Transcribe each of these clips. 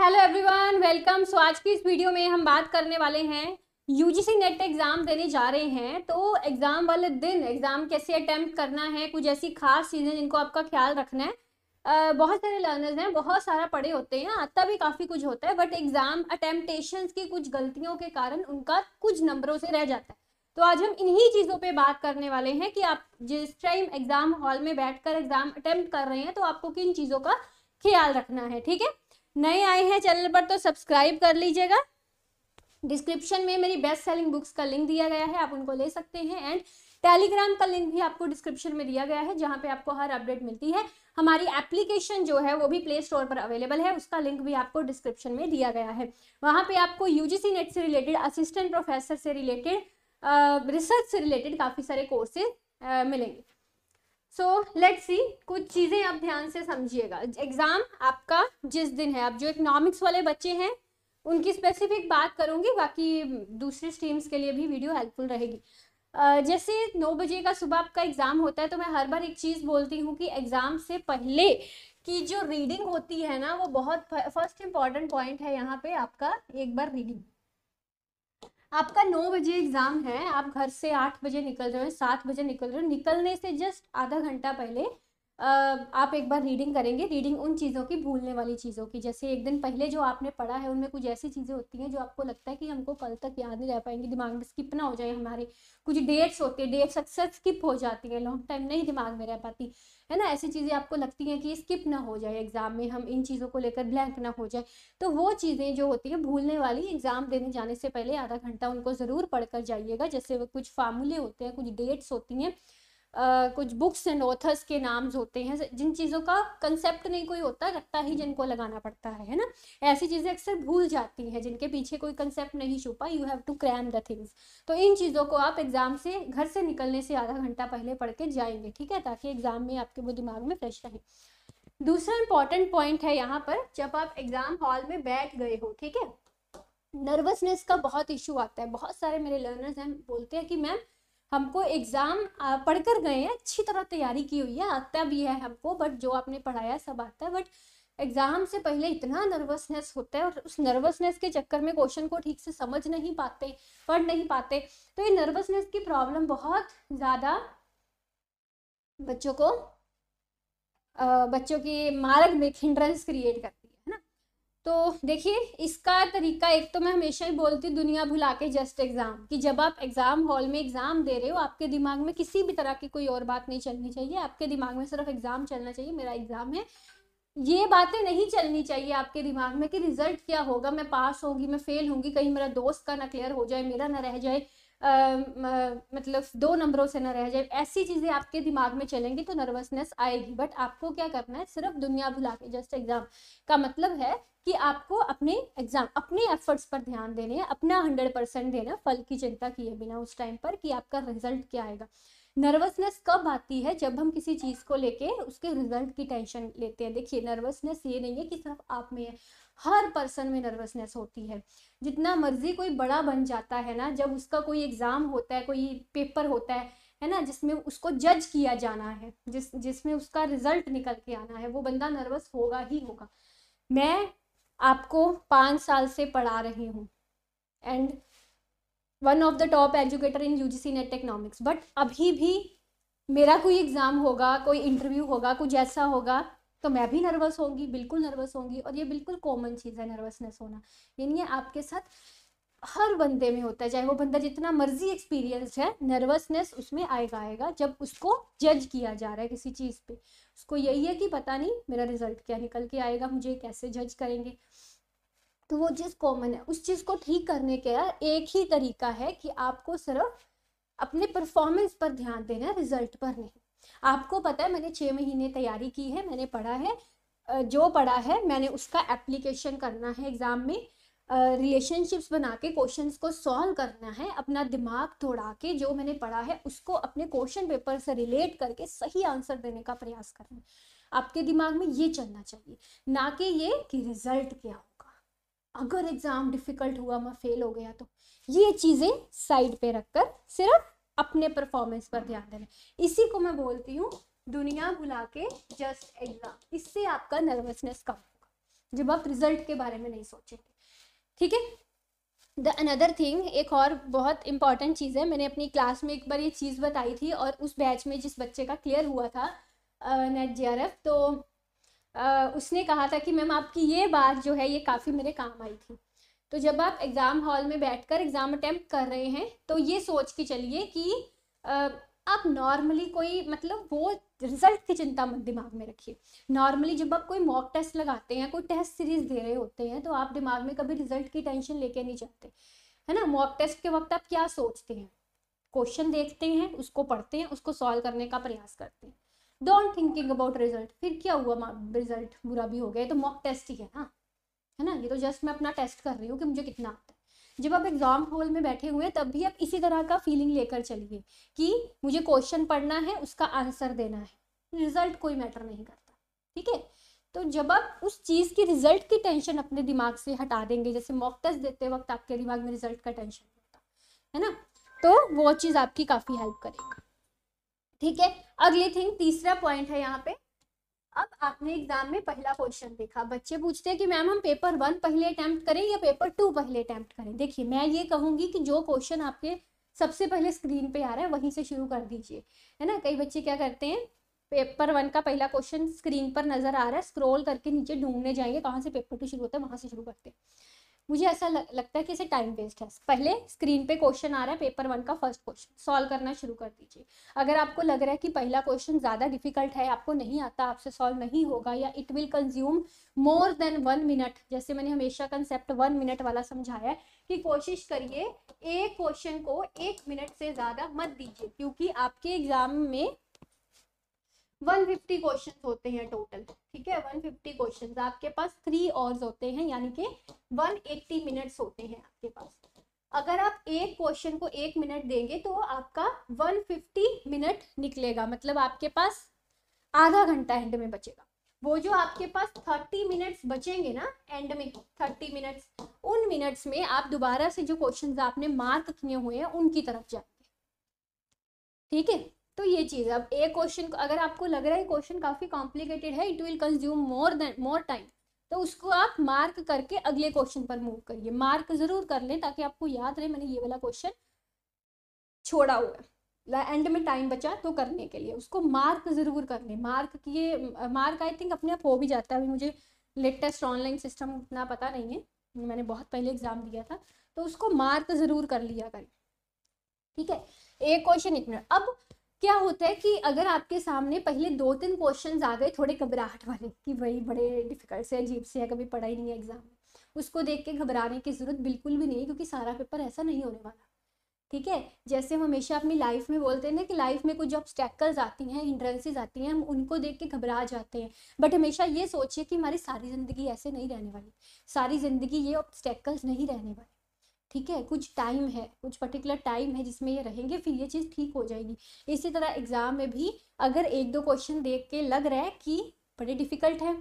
Hello everyone welcome so आज की इस वीडियो में हम बात करने वाले हैं यूजीसी नेट एग्ज़ाम देने जा रहे हैं तो एग्ज़ाम वाले दिन एग्ज़ाम कैसे अटैम्प्ट करना है कुछ ऐसी खास चीज़ें जिनको आपका ख्याल रखना है आ, बहुत सारे लर्नर्स हैं बहुत सारा पढ़े होते हैं ना हाँ, तभी काफ़ी कुछ होता है बट एग्ज़ाम अटैम्पटेशन की कुछ गलतियों के कारण उनका कुछ नंबरों से रह जाता है तो आज हम इन्हीं चीज़ों पे बात करने वाले हैं कि आप जिस टाइम एग्ज़ाम हॉल में बैठकर एग्ज़ाम अटैम्प्ट कर रहे हैं तो आपको किन चीज़ों का ख्याल रखना है ठीक है नए आए हैं चैनल पर तो सब्सक्राइब कर लीजिएगा डिस्क्रिप्शन में मेरी बेस्ट सेलिंग बुक्स का लिंक दिया गया है आप उनको ले सकते हैं एंड टेलीग्राम का लिंक भी आपको डिस्क्रिप्शन में दिया गया है जहाँ पे आपको हर अपडेट मिलती है हमारी एप्लीकेशन जो है वो भी प्ले स्टोर पर अवेलेबल है उसका लिंक भी आपको डिस्क्रिप्शन में दिया गया है वहाँ पे आपको यूजीसी नेट से रिलेटेड असिस्टेंट प्रोफेसर से रिलेटेड रिसर्च से रिलेटेड काफ़ी सारे कोर्सेज मिलेंगे सो लेट सी कुछ चीज़ें आप ध्यान से समझिएगा एग्ज़ाम आपका जिस दिन है आप जो इकोनॉमिक्स वाले बच्चे हैं उनकी स्पेसिफिक बात करूंगी बाकी दूसरे स्ट्रीम्स के लिए भी वीडियो हेल्पफुल रहेगी uh, जैसे नौ बजे का सुबह आपका एग्ज़ाम होता है तो मैं हर बार एक चीज़ बोलती हूँ कि एग्ज़ाम से पहले की जो रीडिंग होती है ना वो बहुत फर्स्ट इम्पॉर्टेंट पॉइंट है यहाँ पे आपका एक बार रीडिंग आपका नौ बजे एग्ज़ाम है आप घर से आठ बजे निकल रहे हो सात बजे निकल रहे हो निकलने से जस्ट आधा घंटा पहले आप एक बार रीडिंग करेंगे रीडिंग उन चीज़ों की भूलने वाली चीज़ों की जैसे एक दिन पहले जो आपने पढ़ा है उनमें कुछ ऐसी चीज़ें होती हैं जो आपको लगता है कि हमको कल तक याद नहीं रह पाएंगी दिमाग में स्किप ना हो जाए हमारे कुछ डेट्स होते हैं डेट्स अक्सर स्किप हो जाती है लॉन्ग टाइम नहीं दिमाग में रह पाती है ना ऐसी चीज़ें आपको लगती हैं कि स्किप ना हो जाए एग्ज़ाम में हम इन चीज़ों को लेकर ब्लैंक ना हो जाए तो वो चीज़ें जो होती हैं भूलने वाली एग्ज़ाम देने जाने से पहले आधा घंटा उनको ज़रूर पढ़ कर जाइएगा जैसे कुछ फार्मूले होते हैं कुछ डेट्स होती हैं Uh, कुछ बुक्स एंड ऑथर्स के नाम्स होते हैं जिन चीज़ों का कंसेप्ट नहीं कोई होता रट्टा ही हम्म। जिनको लगाना पड़ता है है ना ऐसी चीज़ें अक्सर भूल जाती हैं जिनके पीछे कोई कंसेप्ट नहीं छुपा you have to cram the things तो इन चीज़ों को आप एग्ज़ाम से घर से निकलने से आधा घंटा पहले पढ़ के जाएंगे ठीक है ताकि एग्ज़ाम में आपके वो दिमाग में फ्रेश रहे दूसरा इंपॉर्टेंट पॉइंट है यहाँ पर जब आप एग्ज़ाम हॉल में बैठ गए हो ठीक है नर्वसनेस का बहुत इशू आता है बहुत सारे मेरे लर्नर्स हैं बोलते हैं कि मैम हमको एग्ज़ाम पढ़कर गए हैं अच्छी तरह तैयारी की हुई है आता भी है हमको बट जो आपने पढ़ाया सब आता है बट एग्ज़ाम से पहले इतना नर्वसनेस होता है और उस नर्वसनेस के चक्कर में क्वेश्चन को ठीक से समझ नहीं पाते पढ़ नहीं पाते तो ये नर्वसनेस की प्रॉब्लम बहुत ज़्यादा बच्चों को बच्चों के मार्ग में हिंड्रेंस क्रिएट करती तो देखिए इसका तरीका एक तो मैं हमेशा ही बोलती हूँ दुनिया भुला के जस्ट एग्ज़ाम कि जब आप एग्ज़ाम हॉल में एग्ज़ाम दे रहे हो आपके दिमाग में किसी भी तरह की कोई और बात नहीं चलनी चाहिए आपके दिमाग में सिर्फ एग्ज़ाम चलना चाहिए मेरा एग्ज़ाम है ये बातें नहीं चलनी चाहिए आपके दिमाग में कि रिजल्ट क्या होगा मैं पास होगी मैं फेल होंगी कहीं मेरा दोस्त का ना क्लियर हो जाए मेरा ना रह जाए आ, आ, मतलब दो नंबरों से ना रह जाए ऐसी चीज़ें आपके दिमाग में चलेंगी तो नर्वसनेस आएगी बट आपको क्या करना है सिर्फ दुनिया भुला के जस्ट एग्ज़ाम का मतलब है कि आपको अपने एग्जाम अपने एफर्ट्स पर ध्यान देने हैं अपना हंड्रेड परसेंट देना फल की चिंता किए बिना उस टाइम पर कि आपका रिजल्ट क्या आएगा नर्वसनेस कब आती है जब हम किसी चीज़ को लेके उसके रिजल्ट की टेंशन लेते हैं देखिए नर्वसनेस ये नहीं है कि सिर्फ आप में है हर पर्सन में नर्वसनेस होती है जितना मर्जी कोई बड़ा बन जाता है ना जब उसका कोई एग्ज़ाम होता है कोई पेपर होता है है ना जिसमें उसको जज किया जाना है जिस जिसमें उसका रिजल्ट निकल के आना है वो बंदा नर्वस होगा ही होगा मैं आपको पाँच साल से पढ़ा रही हूँ and one of the top educator in U G C net economics but अभी भी मेरा कोई एग्ज़ाम होगा कोई इंटरव्यू होगा कुछ ऐसा होगा तो मैं भी नर्वस होंगी बिल्कुल नर्वस होंगी और ये बिल्कुल कॉमन चीज़ है नर्वसनेस होना यानी आपके साथ हर बंदे में होता है चाहे वो बंदा जितना मर्जी एक्सपीरियंस है नर्वसनेस उसमें आएगा आएगा जब उसको जज किया जा रहा है किसी चीज़ पे उसको यही है कि पता नहीं मेरा रिजल्ट क्या निकल के आएगा मुझे कैसे जज करेंगे तो वो चीज़ कॉमन है उस चीज़ को ठीक करने का एक ही तरीका है कि आपको सिर्फ अपने परफॉर्मेंस पर ध्यान देना है रिजल्ट पर नहीं आपको पता है मैंने छह महीने तैयारी की है मैंने पढ़ा है जो पढ़ा है मैंने उसका एप्लीकेशन करना है एग्ज़ाम में रिलेशनशिप्स uh, बना के क्वेश्चन को सॉल्व करना है अपना दिमाग थोड़ा के जो मैंने पढ़ा है उसको अपने क्वेश्चन पेपर से रिलेट करके सही आंसर देने का प्रयास करना है आपके दिमाग में ये चलना चाहिए ना कि ये कि रिजल्ट क्या होगा अगर एग्ज़ाम डिफ़िकल्ट हुआ मैं फेल हो गया तो ये चीज़ें साइड पे रखकर सिर्फ अपने परफॉर्मेंस पर ध्यान देना इसी को मैं बोलती हूँ दुनिया बुला के जस्ट एग्ज़ाम इससे आपका नर्वसनेस कम होगा जब आप रिजल्ट के बारे में नहीं सोचेंगे ठीक है द अनदर थिंग एक और बहुत इंपॉर्टेंट चीज़ है मैंने अपनी क्लास में एक बार ये चीज़ बताई थी और उस बैच में जिस बच्चे का क्लियर हुआ था नेट जे तो आ, उसने कहा था कि मैम आपकी ये बात जो है ये काफ़ी मेरे काम आई थी तो जब आप एग्ज़ाम हॉल में बैठकर एग्ज़ाम अटैम्प्ट कर रहे हैं तो ये सोच के चलिए कि आप नॉर्मली कोई मतलब वो रिजल्ट की चिंता मत दिमाग में रखिए नॉर्मली जब आप कोई मॉक टेस्ट लगाते हैं कोई टेस्ट सीरीज दे रहे होते हैं तो आप दिमाग में कभी रिजल्ट की टेंशन लेके नहीं जाते है ना मॉक टेस्ट के वक्त आप क्या सोचते हैं क्वेश्चन देखते हैं उसको पढ़ते हैं उसको सॉल्व करने का प्रयास करते हैं डोंट थिंकिंग अबाउट रिजल्ट फिर क्या हुआ रिजल्ट बुरा भी हो गया तो मॉक टेस्ट ही है ना है ना ये तो जस्ट मैं अपना टेस्ट कर रही हूँ कि मुझे कितना आता है जब आप एग्ज़ाम हॉल में बैठे हुए तब भी आप इसी तरह का फीलिंग लेकर चलिए कि मुझे क्वेश्चन पढ़ना है उसका आंसर देना है रिजल्ट कोई मैटर नहीं करता ठीक है तो जब आप उस चीज़ की रिजल्ट की टेंशन अपने दिमाग से हटा देंगे जैसे मॉक टेस्ट देते वक्त आपके दिमाग में रिजल्ट का टेंशन होता है ना तो वो चीज़ आपकी काफ़ी हेल्प करेगी ठीक है अगली थिंग तीसरा पॉइंट है यहाँ पे अब आपने एग्जाम में पहला क्वेश्चन देखा बच्चे पूछते हैं कि मैम हम पेपर वन पहले अटैम्प्ट करें या पेपर टू पहले अटैम्प्ट करें देखिए मैं ये कहूंगी कि जो क्वेश्चन आपके सबसे पहले स्क्रीन पे आ रहा है वहीं से शुरू कर दीजिए है ना कई बच्चे क्या करते हैं पेपर वन का पहला क्वेश्चन स्क्रीन पर नजर आ रहा है स्क्रोल करके नीचे ढूंढने जाएंगे कहाँ से पेपर टू शुरू होता है वहां से शुरू करते हैं मुझे ऐसा लग, लगता है कि इसे टाइम वेस्ट है पहले स्क्रीन पे क्वेश्चन आ रहा है पेपर वन का फर्स्ट क्वेश्चन सॉल्व करना शुरू कर दीजिए अगर आपको लग रहा है कि पहला क्वेश्चन ज़्यादा डिफिकल्ट है आपको नहीं आता आपसे सॉल्व नहीं होगा या it will consume more than one minute जैसे मैंने हमेशा कंसेप्ट वन मिनट वाला समझाया कि कोशिश करिए एक क्वेश्चन को एक मिनट से ज़्यादा मत दीजिए क्योंकि आपके एग्जाम में 150 क्वेश्चन होते हैं टोटल ठीक है 150 क्वेश्चंस आपके पास थ्री और होते हैं यानी कि 180 मिनट्स होते हैं आपके पास अगर आप एक क्वेश्चन को एक मिनट देंगे तो आपका 150 मिनट निकलेगा मतलब आपके पास आधा घंटा एंड में बचेगा वो जो आपके पास 30 मिनट्स बचेंगे ना एंड में 30 मिनट्स उन मिनट्स में आप दोबारा से जो क्वेश्चंस आपने मार्क किए हुए हैं उनकी तरफ जाएंगे ठीक है तो ये चीज़ अब एक क्वेश्चन अगर आपको लग रहा है क्वेश्चन काफ़ी कॉम्प्लिकेटेड है it will consume more than more time तो उसको आप मार्क करके अगले क्वेश्चन पर मूव करिए मार्क जरूर कर लें ताकि आपको याद रहे मैंने ये वाला क्वेश्चन छोड़ा हुआ है एंड में टाइम बचा तो करने के लिए उसको मार्क जरूर कर लें मार्क किए मार्क आई थिंक अपने आप हो भी जाता है अभी मुझे लेटेस्ट ऑनलाइन सिस्टम उतना पता नहीं है मैंने बहुत पहले एग्जाम दिया था तो उसको मार्क जरूर कर लिया करें ठीक है एक क्वेश्चन एक मिनट अब क्या होता है कि अगर आपके सामने पहले दो तीन क्वेश्चन आ गए थोड़े घबराहट वाले कि भाई बड़े डिफिकल्ट से अजीब से है कभी पढ़ा ही नहीं है एग्जाम उसको देख के घबराने की ज़रूरत बिल्कुल भी नहीं है क्योंकि सारा पेपर ऐसा नहीं होने वाला ठीक है जैसे हम हमेशा अपनी लाइफ में बोलते हैं ना कि लाइफ में कुछ जो आती हैं इंट्रेंसेज आती हैं हम उनको देख के घबरा जाते हैं बट हमेशा ये सोचिए कि हमारी सारी ज़िंदगी ऐसे नहीं रहने वाली सारी ज़िंदगी ये ऑब्स्टैकल्स नहीं रहने वाले ठीक है कुछ टाइम है कुछ पर्टिकुलर टाइम है जिसमें ये रहेंगे फिर ये चीज़ ठीक हो जाएगी इसी तरह एग्ज़ाम में भी अगर एक दो क्वेश्चन देख के लग रहा है कि बड़े डिफ़िकल्ट है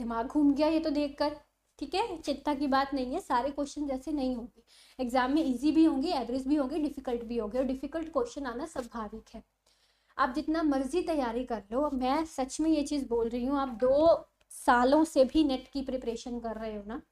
दिमाग घूम गया ये तो देख कर ठीक है चिंता की बात नहीं है सारे क्वेश्चन जैसे नहीं होंगे एग्जाम में इजी भी होंगे एवरेज भी होंगे डिफिकल्ट भी होंगे और डिफिकल्ट क्वेश्चन आना स्वाभाविक है आप जितना मर्जी तैयारी कर लो मैं सच में ये चीज़ बोल रही हूँ आप दो सालों से भी नेट की प्रिपरेशन कर रहे हो ना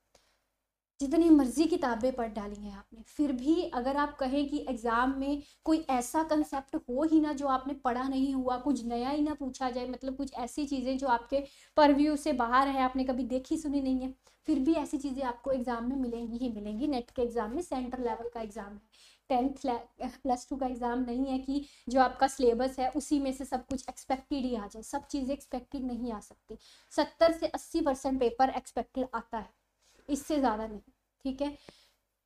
जितनी मर्ज़ी किताबें पढ़ डाली हैं आपने फिर भी अगर आप कहें कि एग्ज़ाम में कोई ऐसा कंसेप्ट हो ही ना जो आपने पढ़ा नहीं हुआ कुछ नया ही ना पूछा जाए मतलब कुछ ऐसी चीज़ें जो आपके परव्यू से बाहर है आपने कभी देखी सुनी नहीं है फिर भी ऐसी चीज़ें आपको एग्ज़ाम में मिलेंगी ही मिलेंगी नेट के एग्ज़ाम में सेंटर लेवल का एग्ज़ाम है टेंथ प्लस टू का एग्ज़ाम नहीं है कि जो आपका सिलेबस है उसी में से सब कुछ एक्सपेक्टेड ही आ जाए सब चीज़ें एक्सपेक्टेड नहीं आ सकती सत्तर से अस्सी परसेंट पेपर एक्सपेक्टेड आता है इससे ज़्यादा नहीं ठीक है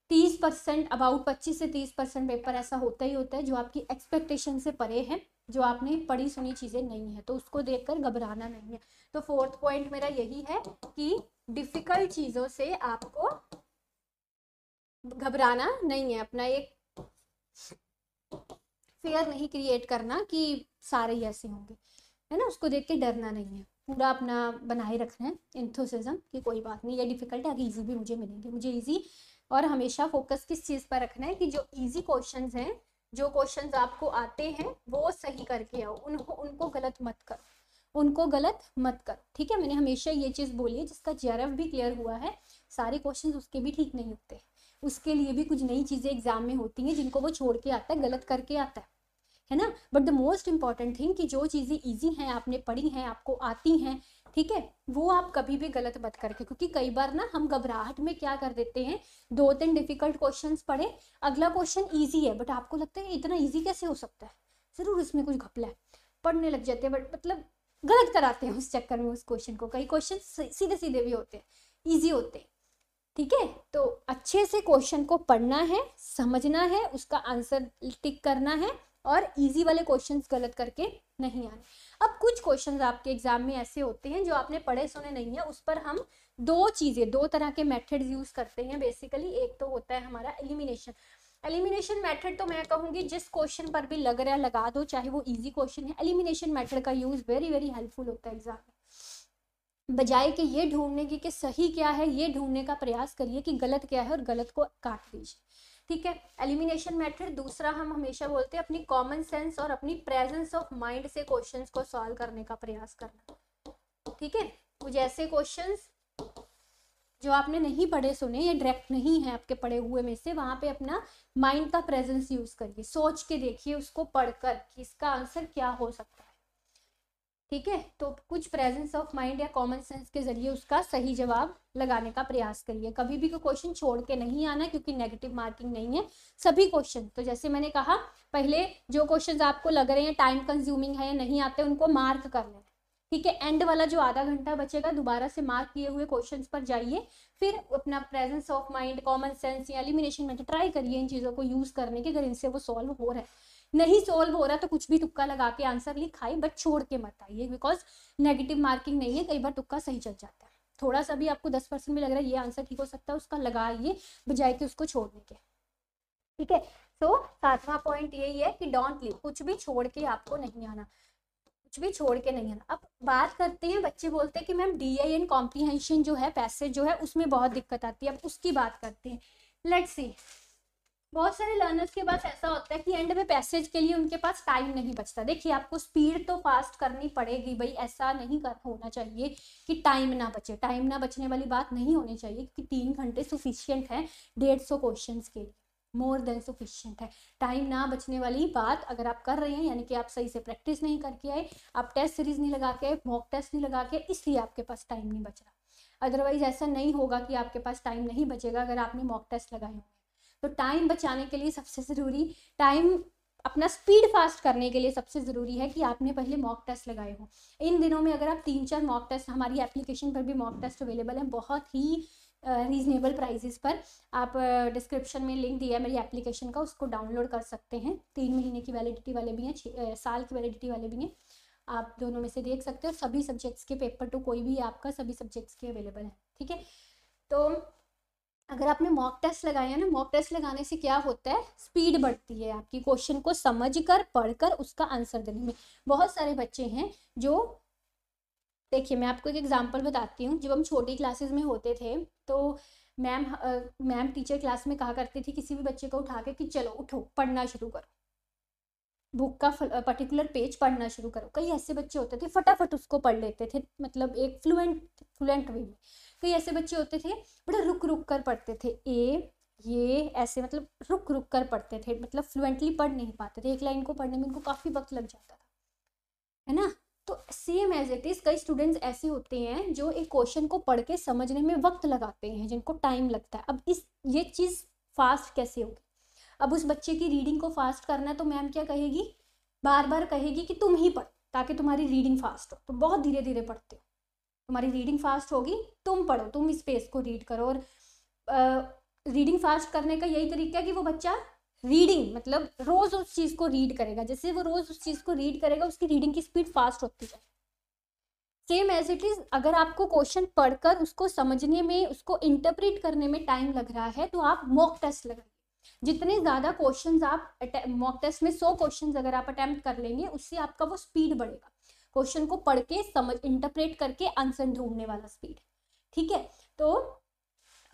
तीस परसेंट अबाउट पच्चीस से तीस परसेंट पेपर ऐसा होता ही होता है जो आपकी एक्सपेक्टेशन से परे हैं जो आपने पढ़ी सुनी चीज़ें नहीं है तो उसको देख घबराना नहीं है तो फोर्थ पॉइंट मेरा यही है कि डिफ़िकल्ट चीज़ों से आपको घबराना नहीं है अपना एक फेयर नहीं क्रिएट करना कि सारे ही ऐसे होंगे है ना उसको देख के डरना नहीं है पूरा अपना बनाए रख रहे हैं इंथोसिज्म की कोई बात नहीं ये डिफ़िकल्ट है अगर ईजी भी मुझे मिलेंगे मुझे ईजी और हमेशा फोकस किस चीज़ पर रखना है कि जो ईजी क्वेश्चन हैं जो क्वेश्चन आपको आते हैं वो सही करके आओ उनको उनको गलत मत करो उनको गलत मत कर ठीक है मैंने हमेशा ये चीज़ बोली है जिसका जे भी क्लियर हुआ है सारे क्वेश्चन उसके भी ठीक नहीं होते उसके लिए भी कुछ नई चीज़ें एग्जाम में होती हैं जिनको वो छोड़ के आता है गलत करके आता है है ना but the most important thing कि जो चीज़ें ईजी हैं आपने पढ़ी हैं आपको आती हैं ठीक है वो आप कभी भी गलत मत करके क्योंकि कई बार ना हम घबराहट में क्या कर देते हैं दो तीन डिफिकल्ट क्वेश्चंस पढ़े अगला क्वेश्चन ईजी है बट आपको लगता है इतना ईजी कैसे हो सकता है ज़रूर इसमें कुछ घपला है पढ़ने लग जाते हैं बट मतलब गलत कराते हैं उस चक्कर में उस क्वेश्चन को कई क्वेश्चन सीधे सीधे भी होते हैं ईजी होते हैं ठीक है तो अच्छे से क्वेश्चन को पढ़ना है समझना है उसका आंसर टिक करना है और इजी वाले क्वेश्चंस गलत करके नहीं आने अब कुछ क्वेश्चंस आपके एग्जाम में ऐसे होते हैं जो आपने पढ़े सुने नहीं है उस पर हम दो चीज़ें दो तरह के मेथड्स यूज़ करते हैं बेसिकली एक तो होता है हमारा एलिमिनेशन एलिमिनेशन मेथड तो मैं कहूंगी जिस क्वेश्चन पर भी लग रहा है लगा दो चाहे वो इजी क्वेश्चन है एलिमिनेशन मैथड का यूज़ वेरी वेरी हेल्पफुल होता है एग्जाम में बजाय कि ये ढूंढने की कि सही क्या है ये ढूंढने का प्रयास करिए कि गलत क्या है और गलत को काट दीजिए ठीक है एलिमिनेशन मेथड दूसरा हम हमेशा बोलते हैं अपनी कॉमन सेंस और अपनी प्रेजेंस ऑफ माइंड से क्वेश्चंस को सॉल्व करने का प्रयास करना ठीक है कुछ ऐसे क्वेश्चंस जो आपने नहीं पढ़े सुने ये डायरेक्ट नहीं है आपके पढ़े हुए में से वहां पे अपना माइंड का प्रेजेंस यूज करिए सोच के देखिए उसको पढ़कर कि इसका आंसर क्या हो सकता है ठीक है तो कुछ प्रेजेंस ऑफ माइंड या कॉमन सेंस के जरिए उसका सही जवाब लगाने का प्रयास करिए कभी भी कोई क्वेश्चन छोड़ के नहीं आना क्योंकि नेगेटिव मार्किंग नहीं है सभी क्वेश्चन तो जैसे मैंने कहा पहले जो क्वेश्चंस आपको लग रहे हैं टाइम कंज्यूमिंग है या नहीं आते उनको मार्क कर लें ठीक है एंड वाला जो आधा घंटा बचेगा दोबारा से मार्क किए हुए क्वेश्चन पर जाइए फिर अपना presence of mind common sense या एलिमिनेशन मेथड ट्राई करिए इन चीज़ों को यूज़ करने के अगर इनसे वो सॉल्व हो रहा है नहीं सॉल्व हो रहा तो कुछ भी तुक्का लगा के आंसर लिखाए बट छोड़ के मत आइए बिकॉज नेगेटिव मार्किंग नहीं है कई बार तुक्का सही चल जाता है थोड़ा सा भी आपको दस परसेंट भी लग रहा है ये आंसर ठीक हो सकता है उसका लगा लगाइए बजाय कि उसको छोड़ने के ठीक है सो सातवां पॉइंट यही है कि डोंट लीव कुछ भी छोड़ के आपको नहीं आना कुछ भी छोड़ के नहीं आना अब बात करते हैं बच्चे बोलते हैं कि ma'am D I and comprehension जो है पैसेज जो है उसमें बहुत दिक्कत आती है अब उसकी बात करते हैं लेट्स सी बहुत सारे लर्नर्स के पास ऐसा होता है कि एंड में पैसेज के लिए उनके पास टाइम नहीं बचता देखिए आपको स्पीड तो फास्ट करनी पड़ेगी भाई ऐसा नहीं कर होना चाहिए कि टाइम ना बचे टाइम ना बचने वाली बात नहीं होनी चाहिए क्योंकि तीन घंटे सुफिशियंट है डेढ़ सौ क्वेश्चन के लिए मोर देन सुफिशियंट है टाइम ना बचने वाली बात अगर आप कर रहे हैं यानी कि आप सही से प्रैक्टिस नहीं करके आए आप टेस्ट सीरीज नहीं लगा के मॉक टेस्ट नहीं लगा के इसलिए आपके पास टाइम नहीं बच रहा अदरवाइज ऐसा नहीं होगा कि आपके पास टाइम नहीं बचेगा अगर आपने मॉक टेस्ट लगाए तो टाइम बचाने के लिए सबसे ज़रूरी टाइम अपना स्पीड फास्ट करने के लिए सबसे ज़रूरी है कि आपने पहले मॉक टेस्ट लगाए हो इन दिनों में अगर आप तीन चार मॉक टेस्ट हमारी एप्लीकेशन पर भी मॉक टेस्ट अवेलेबल हैं बहुत ही रीजनेबल uh, प्राइजेस पर आप डिस्क्रिप्शन uh, में लिंक दिया है मेरी एप्लीकेशन का उसको डाउनलोड कर सकते हैं तीन महीने की वैलिडिटी वाले भी हैं uh, साल की वैलिडिटी वाले भी हैं आप दोनों में से देख सकते हो सभी सब्जेक्ट्स के पेपर टू कोई भी आपका सभी सब्जेक्ट्स के अवेलेबल है ठीक है तो अगर आपने मॉक टेस्ट लगाया ना मॉक टेस्ट लगाने से क्या होता है स्पीड बढ़ती है आपकी क्वेश्चन को समझकर पढ़कर उसका आंसर देने में बहुत सारे बच्चे हैं जो देखिए मैं आपको एक एग्जांपल बताती हूँ जब हम छोटी क्लासेस में होते थे तो मैम मैम टीचर क्लास में कहा करती थी किसी भी बच्चे को उठा के कि चलो उठो पढ़ना शुरू करो बुक का पर्टिकुलर पेज पढ़ना शुरू करो कई ऐसे बच्चे होते थे फटाफट उसको पढ़ लेते थे मतलब एक फ्लुएंट फ्लुएंट वे में कई ऐसे बच्चे होते थे बड़ा रुक रुक कर पढ़ते थे ए ये ऐसे मतलब रुक रुक कर पढ़ते थे मतलब फ्लुएंटली पढ़ नहीं पाते थे एक लाइन को पढ़ने में उनको काफ़ी वक्त लग जाता था है ना तो सेम एज इट इज़ कई स्टूडेंट्स ऐसे होते हैं जो एक क्वेश्चन को पढ़ के समझने में वक्त लगाते हैं जिनको टाइम लगता है अब इस ये चीज़ फास्ट कैसे होगी अब उस बच्चे की रीडिंग को फास्ट करना है तो मैम क्या कहेगी बार बार कहेगी कि तुम ही पढ़ ताकि तुम्हारी रीडिंग फास्ट हो तो बहुत धीरे धीरे पढ़ते हो तुम्हारी रीडिंग फास्ट होगी तुम पढ़ो तुम इस पेज को रीड करो और रीडिंग फास्ट करने का यही तरीका है कि वो बच्चा रीडिंग मतलब रोज़ उस चीज़ को रीड करेगा जैसे वो रोज़ उस चीज़ को रीड करेगा उसकी रीडिंग की स्पीड फास्ट होती है सेम एज इट इज़ अगर आपको क्वेश्चन पढ़कर उसको समझने में उसको इंटरप्रेट करने में टाइम लग रहा है तो आप मॉक टेस्ट लगाइए जितने ज़्यादा क्वेश्चन आप मॉक टेस्ट में सौ क्वेश्चन अगर आप अटैम्प्ट कर लेंगे उससे आपका वो स्पीड बढ़ेगा क्वेश्चन को पढ़ के समझ इंटरप्रेट करके आंसर ढूंढने वाला स्पीड ठीक है तो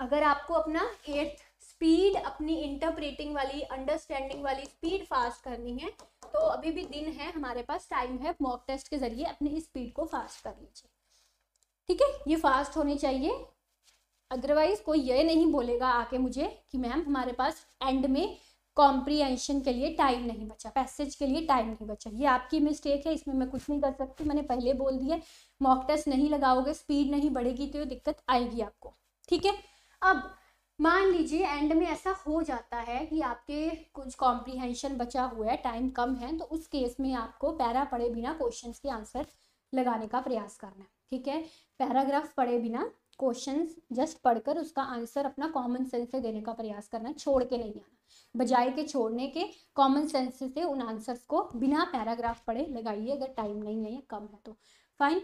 अगर आपको अपना एट्थ स्पीड अपनी इंटरप्रेटिंग वाली अंडरस्टैंडिंग वाली स्पीड फास्ट करनी है तो अभी भी दिन है हमारे पास टाइम है मॉक टेस्ट के जरिए अपनी स्पीड को फास्ट कर लीजिए ठीक है ये फास्ट होनी चाहिए अदरवाइज कोई ये नहीं बोलेगा आके मुझे कि मैम हमारे पास एंड में कॉम्प्रीहेंशन के लिए टाइम नहीं बचा पैसेज के लिए टाइम नहीं बचा ये आपकी मिस्टेक है इसमें मैं कुछ नहीं कर सकती मैंने पहले बोल दिया मॉक टेस्ट नहीं लगाओगे स्पीड नहीं बढ़ेगी तो दिक्कत आएगी आपको ठीक है अब मान लीजिए एंड में ऐसा हो जाता है कि आपके कुछ कॉम्प्रीहेंशन बचा हुआ है टाइम कम है तो उस केस में आपको पैरा पढ़े बिना क्वेश्चन के आंसर लगाने का प्रयास करना है ठीक है पैराग्राफ पढ़े बिना क्वेश्चन जस्ट पढ़कर उसका आंसर अपना कॉमन सेंस से देने का प्रयास करना छोड़ के नहीं आना बजाय के छोड़ने के कॉमन सेंस से उन आंसर्स को बिना पैराग्राफ पढ़े लगाइए अगर टाइम नहीं है या कम है तो फाइन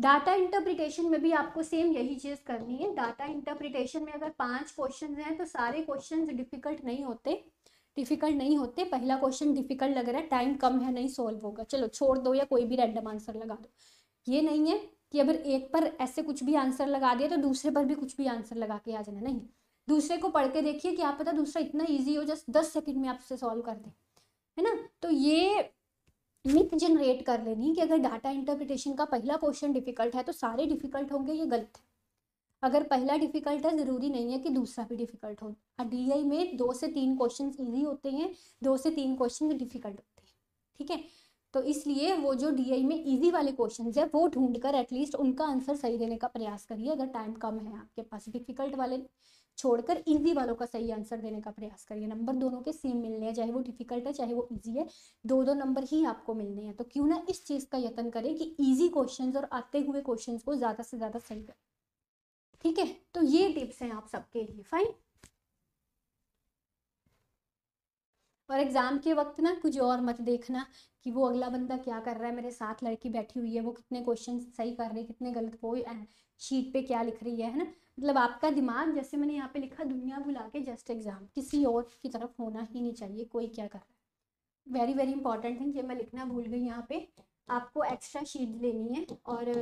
डाटा इंटरप्रिटेशन में भी आपको सेम यही चीज़ करनी है डाटा इंटरप्रिटेशन में अगर पांच क्वेश्चन हैं तो सारे क्वेश्चन डिफिकल्ट नहीं होते डिफिकल्ट नहीं होते पहला क्वेश्चन डिफिकल्ट लग रहा है टाइम कम है नहीं सॉल्व होगा चलो छोड़ दो या कोई भी रैंडम आंसर लगा दो ये नहीं है कि अगर एक पर ऐसे कुछ भी आंसर लगा दिया तो दूसरे पर भी कुछ भी आंसर लगा के आ जाना नहीं दूसरे को पढ़ के देखिए कि आप पता दूसरा इतना ईजी हो जस्ट दस सेकेंड में आपसे सॉल्व कर दें है ना तो ये मिथ जनरेट कर लेनी कि अगर डाटा इंटरप्रिटेशन का पहला क्वेश्चन डिफिकल्ट है तो सारे डिफिकल्ट होंगे ये गलत है अगर पहला डिफिकल्ट है ज़रूरी नहीं है कि दूसरा भी डिफिकल्ट हो डी में दो से तीन क्वेश्चन ईजी होते हैं दो से तीन क्वेश्चन डिफिकल्ट होते हैं ठीक है तो इसलिए वो जो डी में ईजी वाले क्वेश्चन है वो ढूंढ कर एटलीस्ट उनका आंसर सही देने का प्रयास करिए अगर टाइम कम है आपके पास डिफिकल्ट वाले छोड़कर इजी वालों का सही आंसर देने का प्रयास करिए नंबर दोनों के सेम मिलने हैं चाहे वो डिफिकल्ट है चाहे वो इजी है दो दो नंबर ही आपको मिलने हैं तो क्यों ना इस चीज़ का यत्न करें कि इजी क्वेश्चंस और आते हुए क्वेश्चंस को ज़्यादा से ज़्यादा सही करें ठीक है तो ये टिप्स हैं आप सबके लिए फाइन और एग्ज़ाम के वक्त ना कुछ और मत देखना कि वो अगला बंदा क्या कर रहा है मेरे साथ लड़की बैठी हुई है वो कितने क्वेश्चन सही कर रही है कितने गलत वो शीट पे क्या लिख रही है है ना मतलब आपका दिमाग जैसे मैंने यहाँ पे लिखा दुनिया भुला के जस्ट एग्जाम किसी और की तरफ होना ही नहीं चाहिए कोई क्या कर रहा है वेरी वेरी इंपॉर्टेंट थिंग ये मैं लिखना भूल गई यहाँ पे आपको एक्स्ट्रा शीट लेनी है और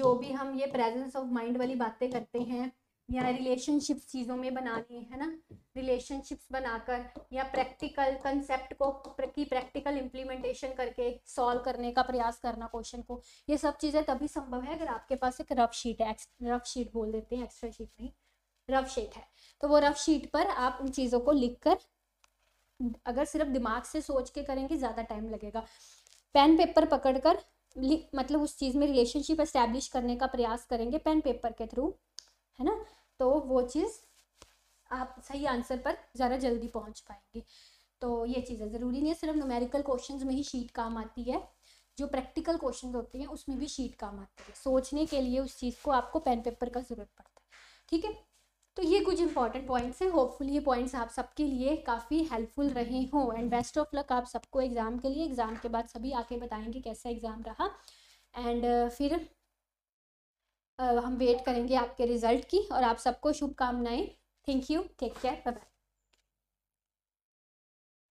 जो भी हम ये प्रेजेंस ऑफ माइंड वाली बातें करते हैं या रिलेशनशिप चीज़ों में बनानी है ना रिलेशनशिप्स बनाकर या प्रैक्टिकल कंसेप्ट को की प्रैक्टिकल इम्प्लीमेंटेशन करके सॉल्व करने का प्रयास करना क्वेश्चन को ये सब चीज़ें तभी संभव है अगर आपके पास एक रफ शीट है रफ शीट बोल देते हैं एक्स्ट्रा शीट नहीं रफ शीट है तो वो रफ शीट पर आप उन चीज़ों को लिख कर अगर सिर्फ दिमाग से सोच के करेंगे ज़्यादा टाइम लगेगा पेन पेपर पकड़ कर मतलब उस चीज़ में रिलेशनशिप एस्टेब्लिश करने का प्रयास करेंगे पेन पेपर के थ्रू है ना तो वो चीज़ आप सही आंसर पर ज़रा जल्दी पहुंच पाएंगे तो ये चीज़ें ज़रूरी नहीं है सिर्फ न्यूमेरिकल क्वेश्चंस में ही शीट काम आती है जो प्रैक्टिकल क्वेश्चंस होते हैं उसमें भी शीट काम आती है सोचने के लिए उस चीज़ को आपको पेन पेपर का ज़रूरत पड़ता है ठीक है तो ये कुछ इंपॉर्टेंट पॉइंट्स हैं होपफुली ये पॉइंट्स आप सबके लिए काफ़ी हेल्पफुल रहे हों एंड बेस्ट ऑफ लक आप सबको एग्ज़ाम के लिए एग्ज़ाम के बाद सभी आके बताएंगे कैसा एग्ज़ाम रहा एंड uh, फिर uh, हम वेट करेंगे आपके रिज़ल्ट की और आप सबको शुभकामनाएं Thank you. Take care. Bye bye.